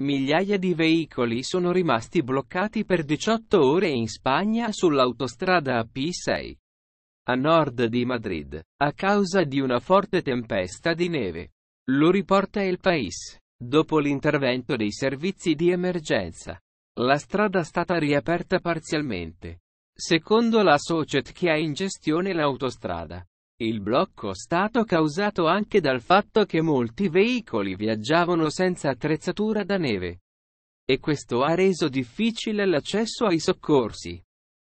Migliaia di veicoli sono rimasti bloccati per 18 ore in Spagna sull'autostrada p 6 a nord di Madrid, a causa di una forte tempesta di neve. Lo riporta il País. Dopo l'intervento dei servizi di emergenza, la strada è stata riaperta parzialmente. Secondo la Societ che ha in gestione l'autostrada, il blocco è stato causato anche dal fatto che molti veicoli viaggiavano senza attrezzatura da neve. E questo ha reso difficile l'accesso ai soccorsi.